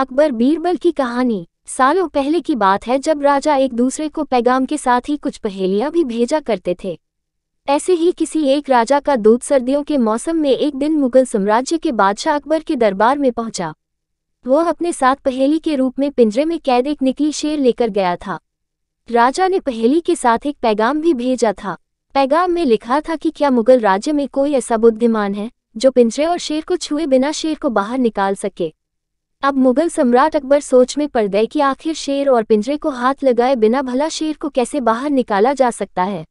अकबर बीरबल की कहानी सालों पहले की बात है जब राजा एक दूसरे को पैगाम के साथ ही कुछ पहेलियां भी भेजा करते थे ऐसे ही किसी एक राजा का दूत सर्दियों के मौसम में एक दिन मुगल साम्राज्य के बादशाह अकबर के दरबार में पहुंचा वह अपने साथ पहेली के रूप में पिंजरे में कैद एक निकली शेर लेकर गया था राजा ने पहेली के साथ एक पैगाम भी भेजा था पैगाम में लिखा था कि क्या मुगल राज्य में कोई ऐसा बुद्धिमान है जो पिंजरे और शेर को छुए बिना शेर को बाहर निकाल सके अब मुगल सम्राट अकबर सोच में पड़ गए कि आखिर शेर और पिंजरे को हाथ लगाए बिना भला शेर को कैसे बाहर निकाला जा सकता है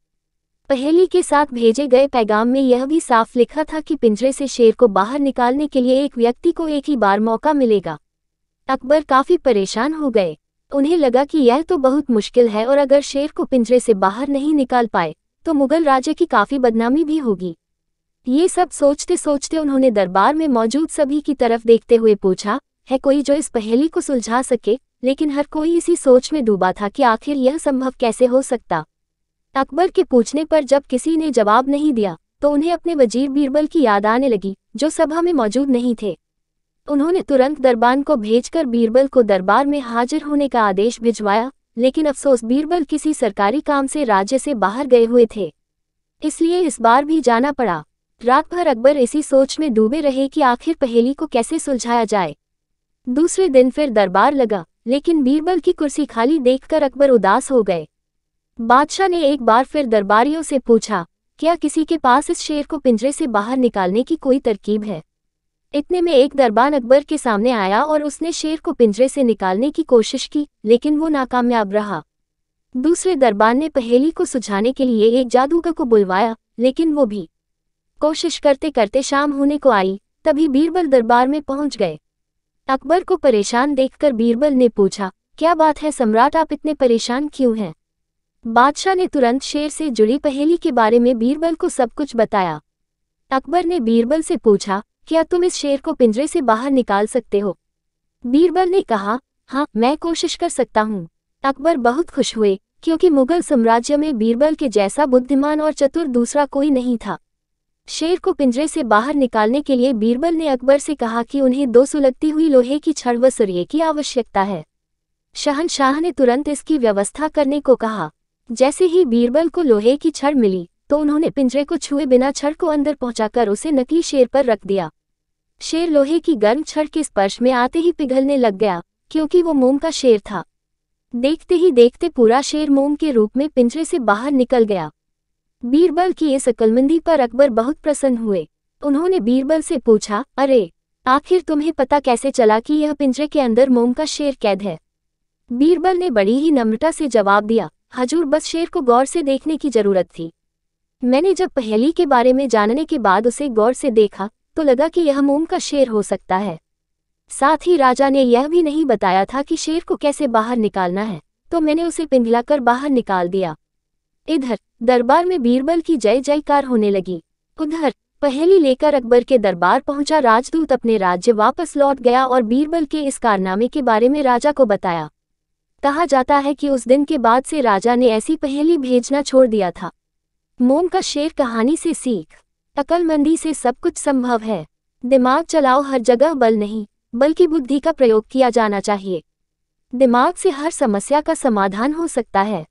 पहेली के साथ भेजे गए पैगाम में यह भी साफ लिखा था कि पिंजरे से शेर को बाहर निकालने के लिए एक व्यक्ति को एक ही बार मौका मिलेगा अकबर काफ़ी परेशान हो गए उन्हें लगा कि यह तो बहुत मुश्किल है और अगर शेर को पिंजरे से बाहर नहीं निकाल पाए तो मुगल राज्य की काफ़ी बदनामी भी होगी ये सब सोचते सोचते उन्होंने दरबार में मौजूद सभी की तरफ देखते हुए पूछा है कोई जो इस पहेली को सुलझा सके लेकिन हर कोई इसी सोच में डूबा था कि आखिर यह संभव कैसे हो सकता अकबर के पूछने पर जब किसी ने जवाब नहीं दिया तो उन्हें अपने वजीर बीरबल की याद आने लगी जो सभा में मौजूद नहीं थे उन्होंने तुरंत दरबान को भेजकर बीरबल को दरबार में हाजिर होने का आदेश भिजवाया लेकिन अफसोस बीरबल किसी सरकारी काम से राज्य से बाहर गए हुए थे इसलिए इस बार भी जाना पड़ा रात भर अकबर इसी सोच में डूबे रहे कि आखिर पहेली को कैसे सुलझाया जाए दूसरे दिन फिर दरबार लगा लेकिन बीरबल की कुर्सी खाली देखकर अकबर उदास हो गए बादशाह ने एक बार फिर दरबारियों से पूछा क्या किसी के पास इस शेर को पिंजरे से बाहर निकालने की कोई तरकीब है इतने में एक दरबान अकबर के सामने आया और उसने शेर को पिंजरे से निकालने की कोशिश की लेकिन वो नाकामयाब रहा दूसरे दरबान ने पहेली को सुझाने के लिए एक जादूगर को बुलवाया लेकिन वो भी कोशिश करते करते शाम होने को आई तभी बीरबल दरबार में पहुंच गए अकबर को परेशान देखकर बीरबल ने पूछा क्या बात है सम्राट आप इतने परेशान क्यों हैं बादशाह ने तुरंत शेर से जुड़ी पहेली के बारे में बीरबल को सब कुछ बताया अकबर ने बीरबल से पूछा क्या तुम इस शेर को पिंजरे से बाहर निकाल सकते हो बीरबल ने कहा हाँ मैं कोशिश कर सकता हूँ अकबर बहुत खुश हुए क्योंकि मुगल साम्राज्य में बीरबल के जैसा बुद्धिमान और चतुर दूसरा कोई नहीं था शेर को पिंजरे से बाहर निकालने के लिए बीरबल ने अकबर से कहा कि उन्हें दो सुलगती हुई लोहे की छड़ व सूर्य की आवश्यकता है शहनशाह ने तुरंत इसकी व्यवस्था करने को कहा जैसे ही बीरबल को लोहे की छड़ मिली तो उन्होंने पिंजरे को छुए बिना छड़ को अंदर पहुंचाकर उसे नकली शेर पर रख दिया शेर लोहे की गर्म छड़ के स्पर्श में आते ही पिघलने लग गया क्योंकि वो मोम का शेर था देखते ही देखते पूरा शेर मोम के रूप में पिंजरे से बाहर निकल गया बीरबल की इस अकलमंदी पर अकबर बहुत प्रसन्न हुए उन्होंने बीरबल से पूछा अरे आखिर तुम्हें पता कैसे चला कि यह पिंजरे के अंदर मोम का शेर कैद है बीरबल ने बड़ी ही नम्रता से जवाब दिया हजूर बस शेर को गौर से देखने की जरूरत थी मैंने जब पहली के बारे में जानने के बाद उसे गौर से देखा तो लगा कि यह मोम का शेर हो सकता है साथ ही राजा ने यह भी नहीं बताया था कि शेर को कैसे बाहर निकालना है तो मैंने उसे पिंघलाकर बाहर निकाल दिया इधर दरबार में बीरबल की जय जयकार होने लगी उधर पहेली लेकर अकबर के दरबार पहुंचा राजदूत अपने राज्य वापस लौट गया और बीरबल के इस कारनामे के बारे में राजा को बताया कहा जाता है कि उस दिन के बाद से राजा ने ऐसी पहेली भेजना छोड़ दिया था मोम का शेर कहानी से सीख अकलमंदी से सब कुछ संभव है दिमाग चलाओ हर जगह बल नहीं बल्कि बुद्धि का प्रयोग किया जाना चाहिए दिमाग से हर समस्या का समाधान हो सकता है